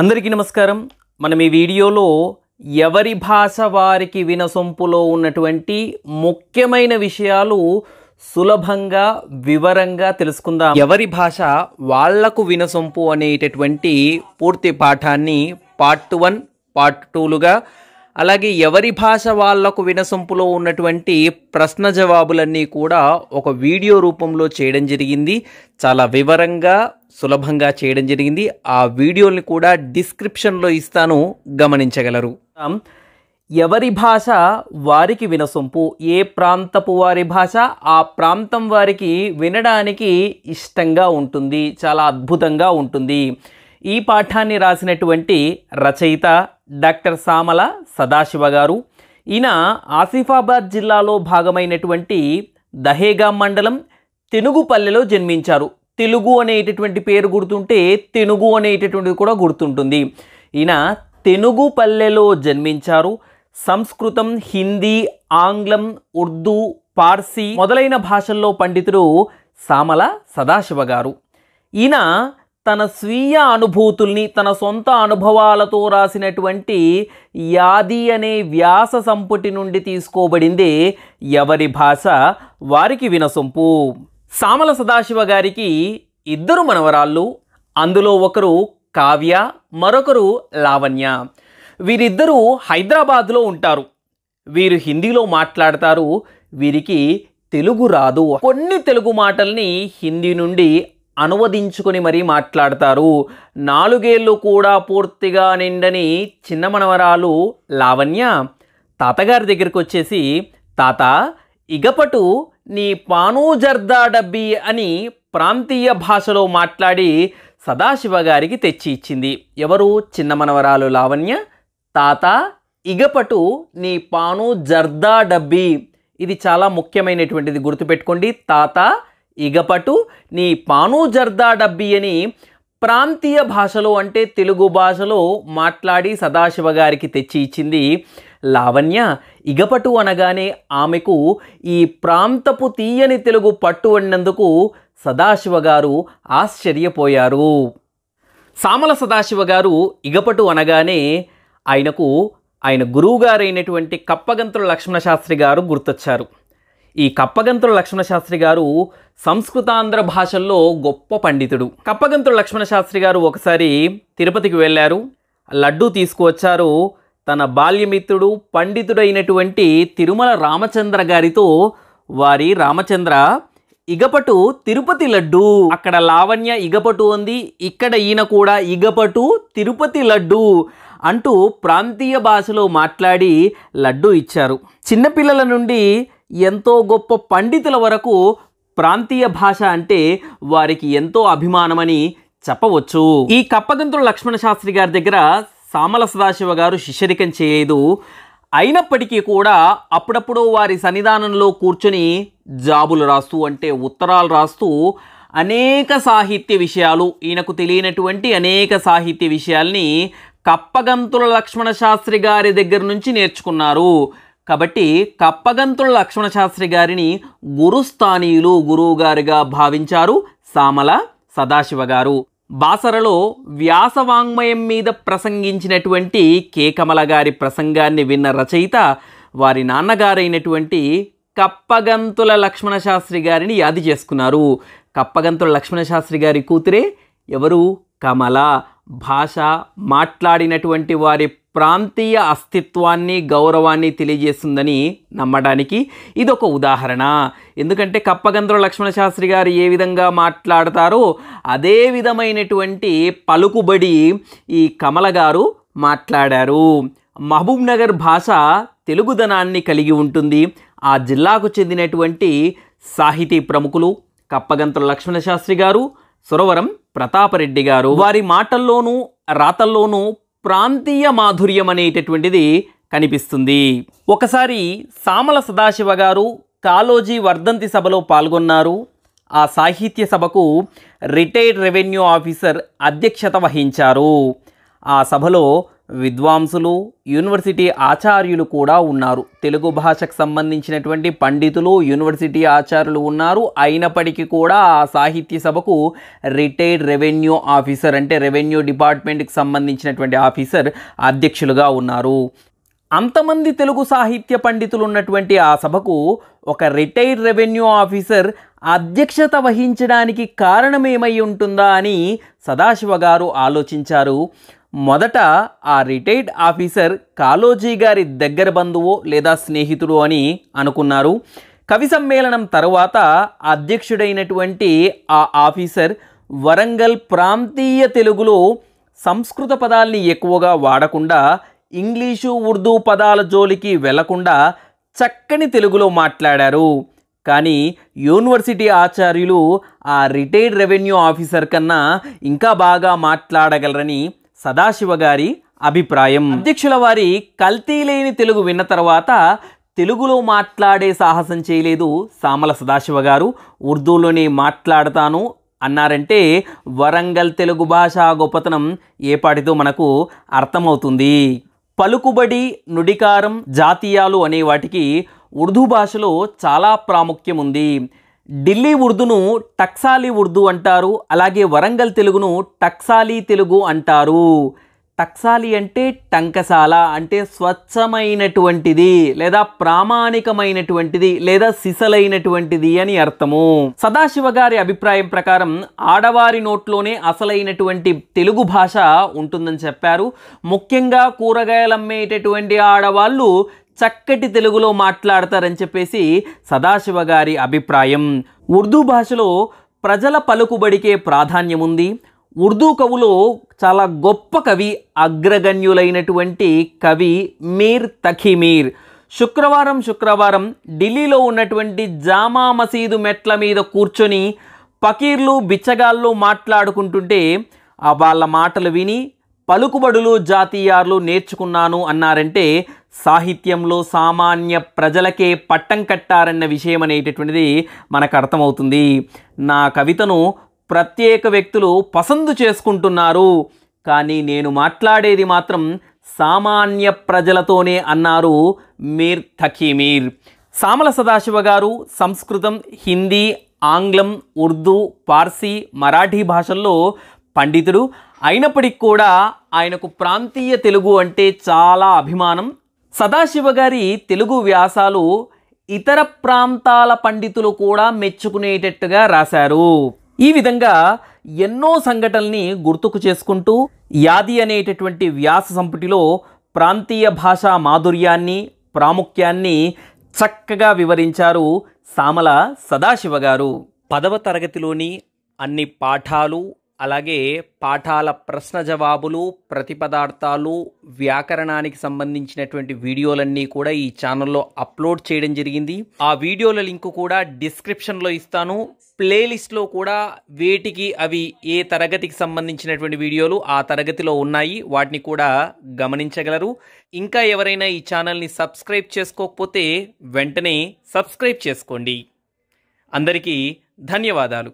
అందరికీ నమస్కారం మనం ఈ వీడియోలో ఎవరి భాష వారికి వినసొంపులో ఉన్నటువంటి ముఖ్యమైన విషయాలు సులభంగా వివరంగా తెలుసుకుందాం ఎవరి భాష వాళ్లకు వినసొంపు అనేటటువంటి పూర్తి పాఠాన్ని పార్ట్ వన్ పార్ట్ టూలుగా అలాగే ఎవరి భాష వాళ్లకు వినసొంపులో ఉన్నటువంటి ప్రశ్న జవాబులన్నీ కూడా ఒక వీడియో రూపంలో చేయడం జరిగింది చాలా వివరంగా సులభంగా చేయడం జరిగింది ఆ వీడియోని కూడా డిస్క్రిప్షన్లో ఇస్తాను గమనించగలరు ఎవరి భాష వారికి వినసొంపు ఏ ప్రాంతపు వారి భాష ఆ ప్రాంతం వారికి వినడానికి ఇష్టంగా ఉంటుంది చాలా అద్భుతంగా ఉంటుంది ఈ పాఠాన్ని రాసినటువంటి రచయిత డాక్టర్ సామల సదాశివ గారు ఈయన ఆసిఫాబాద్ జిల్లాలో భాగమైనటువంటి దహేగా మండలం తెనుగుపల్లెలో జన్మించారు తెలుగు అనేటటువంటి పేరు గుర్తుంటే తెనుగు అనేటటువంటిది కూడా గుర్తుంటుంది ఈయన తెనుగుపల్లెలో జన్మించారు సంస్కృతం హిందీ ఆంగ్లం ఉర్దూ పార్సీ మొదలైన భాషల్లో పండితుడు సామల సదాశివ గారు ఈయన తన స్వీయ అనుభూతుల్ని తన సొంత అనుభవాలతో రాసినటువంటి యాది అనే వ్యాస సంపుటి నుండి తీసుకోబడిందే ఎవరి భాష వారికి వినసొంపు సామల సదాశివ గారికి ఇద్దరు మనవరాళ్ళు అందులో ఒకరు కావ్య మరొకరు లావణ్య వీరిద్దరూ హైదరాబాద్లో ఉంటారు వీరు హిందీలో మాట్లాడతారు వీరికి తెలుగు రాదు కొన్ని తెలుగు మాటల్ని హిందీ నుండి అనువదించుకొని మరీ మాట్లాడతారు నాలుగేళ్ళు కూడా పూర్తిగా నిండని చిన్న మనవరాలు లావణ్య తాతగారి దగ్గరికి వచ్చేసి తాత ఇగపటు నీ పాను జర్దా డబ్బి అని ప్రాంతీయ భాషలో మాట్లాడి సదాశివ గారికి తెచ్చి ఇచ్చింది ఎవరు చిన్న మనవరాలు లావణ్య తాత ఇగపటు నీ పాను జర్దా డబ్బి ఇది చాలా ముఖ్యమైనటువంటిది గుర్తుపెట్టుకోండి తాత ఇగపటు నీ పాను జర్దా డబ్బి అని ప్రాంతీయ భాషలో అంటే తెలుగు భాషలో మాట్లాడి సదాశివ గారికి తెచ్చి ఇచ్చింది లావణ్య ఇగపటు అనగానే ఆమెకు ఈ ప్రాంతపు తీయని తెలుగు పట్టు అన్నందుకు సదాశివ గారు ఆశ్చర్యపోయారు సామల సదాశివ గారు ఇగపటు అనగానే ఆయనకు ఆయన గురువుగారైనటువంటి కప్పగంతుల లక్ష్మణ శాస్త్రి గారు గుర్తొచ్చారు ఈ కప్పగంతుల లక్ష్మణ శాస్త్రి గారు సంస్కృతాంధ్ర భాషల్లో గొప్ప పండితుడు కప్పగంతుల లక్ష్మణ శాస్త్రి గారు ఒకసారి తిరుపతికి వెళ్ళారు లడ్డూ తీసుకువచ్చారు తన బాల్యమిత్రుడు పండితుడైనటువంటి తిరుమల రామచంద్ర గారితో వారి రామచంద్ర ఇగపటు తిరుపతి లడ్డు అక్కడ లావణ్య ఇగపటు ఉంది ఇక్కడ ఈయన కూడా ఇగపటు తిరుపతి లడ్డు అంటూ ప్రాంతీయ భాషలో మాట్లాడి లడ్డు ఇచ్చారు చిన్నపిల్లల నుండి ఎంతో గొప్ప పండితుల వరకు ప్రాంతీయ భాష అంటే వారికి ఎంతో అభిమానమని చెప్పవచ్చు ఈ కప్పగంతుల లక్ష్మణ శాస్త్రి గారి దగ్గర సామల సదాశివ గారు శిష్యరికం చేయలేదు అయినప్పటికీ కూడా అప్పుడప్పుడు వారి సన్నిధానంలో కూర్చొని జాబులు రాస్తూ అంటే ఉత్తరాలు రాస్తూ అనేక సాహిత్య విషయాలు ఈయనకు తెలియనటువంటి అనేక సాహిత్య విషయాల్ని కప్పగంతుల లక్ష్మణ శాస్త్రి గారి దగ్గర నుంచి నేర్చుకున్నారు కాబట్టి కప్పగంతుల లక్ష్మణ శాస్త్రి గారిని గురుస్థానీయులు గురువుగారుగా భావించారు సామల సదాశివ గారు బాసరలో వ్యాసవాంగ్మయం మీద ప్రసంగించినటువంటి కేకమల గారి ప్రసంగాన్ని విన్న రచయిత వారి నాన్నగారైనటువంటి కప్పగంతుల లక్ష్మణ శాస్త్రి గారిని యాది చేసుకున్నారు కప్పగంతుల లక్ష్మణ శాస్త్రి గారి కూతురే ఎవరు కమల భాష మాట్లాడినటువంటి వారి ప్రాంతీయ అస్తిత్వాన్ని గౌరవాన్ని తెలియజేస్తుందని నమ్మడానికి ఇదొక ఉదాహరణ ఎందుకంటే కప్పగంధ్ర లక్ష్మణ శాస్త్రి గారు ఏ విధంగా మాట్లాడతారో అదే విధమైనటువంటి పలుకుబడి ఈ కమల గారు మాట్లాడారు మహబూబ్ నగర్ భాష తెలుగుదనాన్ని కలిగి ఉంటుంది ఆ జిల్లాకు చెందినటువంటి సాహితీ ప్రముఖులు కప్పగంత్ర లక్ష్మణ శాస్త్రి గారు సురవరం ప్రతాపరెడ్డి గారు వారి మాటల్లోనూ రాతల్లోనూ ప్రాంతీయ మాధుర్యం అనేటటువంటిది కనిపిస్తుంది ఒకసారి సామల సదాశివ గారు కాలోజీ వర్ధంతి సభలో పాల్గొన్నారు ఆ సాహిత్య సభకు రిటైర్డ్ రెవెన్యూ ఆఫీసర్ అధ్యక్షత వహించారు ఆ సభలో విద్వాంసులు యూనివర్సిటీ ఆచార్యులు కూడా ఉన్నారు తెలుగు భాషకు సంబంధించినటువంటి పండితులు యూనివర్సిటీ ఆచార్యులు ఉన్నారు అయినప్పటికీ కూడా ఆ సాహిత్య సభకు రిటైర్డ్ రెవెన్యూ ఆఫీసర్ అంటే రెవెన్యూ డిపార్ట్మెంట్కి సంబంధించినటువంటి ఆఫీసర్ అధ్యక్షులుగా ఉన్నారు అంతమంది తెలుగు సాహిత్య పండితులు ఉన్నటువంటి ఆ సభకు ఒక రిటైర్డ్ రెవెన్యూ ఆఫీసర్ అధ్యక్షత వహించడానికి కారణమేమై ఉంటుందా అని సదాశివ గారు ఆలోచించారు మొదట ఆ రిటైర్డ్ ఆఫీసర్ కాలోజీ గారి దగ్గర బంధువు లేదా స్నేహితుడు అని అనుకున్నారు కవి సమ్మేళనం తర్వాత అధ్యక్షుడైనటువంటి ఆ ఆఫీసర్ వరంగల్ ప్రాంతీయ తెలుగులో సంస్కృత పదాల్ని ఎక్కువగా వాడకుండా ఇంగ్లీషు ఉర్దూ పదాల జోలికి వెళ్లకుండా చక్కని తెలుగులో మాట్లాడారు కానీ యూనివర్సిటీ ఆచార్యులు ఆ రిటైర్డ్ రెవెన్యూ ఆఫీసర్ కన్నా ఇంకా బాగా మాట్లాడగలరని సదాశివగారి అభిప్రాయం అధ్యక్షుల వారి కల్తీ లేని తెలుగు విన్న తర్వాత తెలుగులో మాట్లాడే సాహసం చేయలేదు సామల సదాశివ గారు ఉర్దూలోనే మాట్లాడతాను అన్నారంటే వరంగల్ తెలుగు భాష గొప్పతనం ఏపాటితో మనకు అర్థమవుతుంది పలుకుబడి నుడికారం జాతీయాలు అనే వాటికి ఉర్దూ భాషలో చాలా ప్రాముఖ్యం ఉంది ఢిల్లీ ఉర్దూను టక్సాలీ ఉర్దూ అంటారు అలాగే వరంగల్ తెలుగును టక్సాలీ తెలుగు అంటారు టక్సాలి అంటే టంకసాల అంటే స్వచ్ఛమైనటువంటిది లేదా ప్రామాణికమైనటువంటిది లేదా సిసలైనటువంటిది అని అర్థము సదాశివ గారి అభిప్రాయం ప్రకారం ఆడవారి నోట్లోనే అసలైనటువంటి తెలుగు భాష ఉంటుందని చెప్పారు ముఖ్యంగా కూరగాయలు అమ్మేటటువంటి ఆడవాళ్ళు చక్కటి తెలుగులో మాట్లాడతారని చెప్పేసి సదాశివ గారి అభిప్రాయం ఉర్దూ భాషలో ప్రజల పలుకుబడికే ప్రాధాన్యం ఉంది ఉర్దూ కవులో చాలా గొప్ప కవి అగ్రగణ్యులైనటువంటి కవి మీర్ తఖిమీర్ శుక్రవారం శుక్రవారం ఢిల్లీలో ఉన్నటువంటి జామా మసీదు మెట్ల మీద కూర్చొని పకీర్లు బిచ్చగాళ్ళు మాట్లాడుకుంటుంటే వాళ్ళ మాటలు విని పలుకుబడులు జాతీయాలు నేర్చుకున్నాను అన్నారంటే సాహిత్యంలో సామాన్య ప్రజలకే పట్టం కట్టారన్న విషయం అనేటటువంటిది మనకు అర్థమవుతుంది నా కవితను ప్రత్యేక వ్యక్తులు పసందు చేసుకుంటున్నారు కానీ నేను మాట్లాడేది మాత్రం సామాన్య ప్రజలతోనే అన్నారు మీర్ థకీమీర్ సామల సదాశివ గారు సంస్కృతం హిందీ ఆంగ్లం ఉర్దూ పార్సీ మరాఠీ భాషల్లో పండితుడు అయినప్పటికీ కూడా ఆయనకు ప్రాంతీయ తెలుగు అంటే చాలా అభిమానం సదాశివ గారి తెలుగు వ్యాసాలు ఇతర ప్రాంతాల పండితులు కూడా మెచ్చుకునేటట్టుగా రాశారు ఈ విధంగా ఎన్నో సంఘటనల్ని గుర్తుకు చేసుకుంటూ యాది అనేటటువంటి వ్యాస సంపుటిలో ప్రాంతీయ భాషా మాధుర్యాన్ని ప్రాముఖ్యాన్ని చక్కగా వివరించారు సామల సదాశివ గారు పదవ తరగతిలోని అన్ని పాఠాలు అలాగే పాఠాల ప్రశ్న జవాబులు ప్రతిపదార్థాలు వ్యాకరణానికి సంబంధించినటువంటి వీడియోలన్నీ కూడా ఈ ఛానల్లో అప్లోడ్ చేయడం జరిగింది ఆ వీడియోల లింక్ కూడా డిస్క్రిప్షన్లో ఇస్తాను ప్లేలిస్ట్లో కూడా వేటికి అవి ఏ తరగతికి సంబంధించినటువంటి వీడియోలు ఆ తరగతిలో ఉన్నాయి వాటిని కూడా గమనించగలరు ఇంకా ఎవరైనా ఈ ఛానల్ని సబ్స్క్రైబ్ చేసుకోకపోతే వెంటనే సబ్స్క్రైబ్ చేసుకోండి అందరికీ ధన్యవాదాలు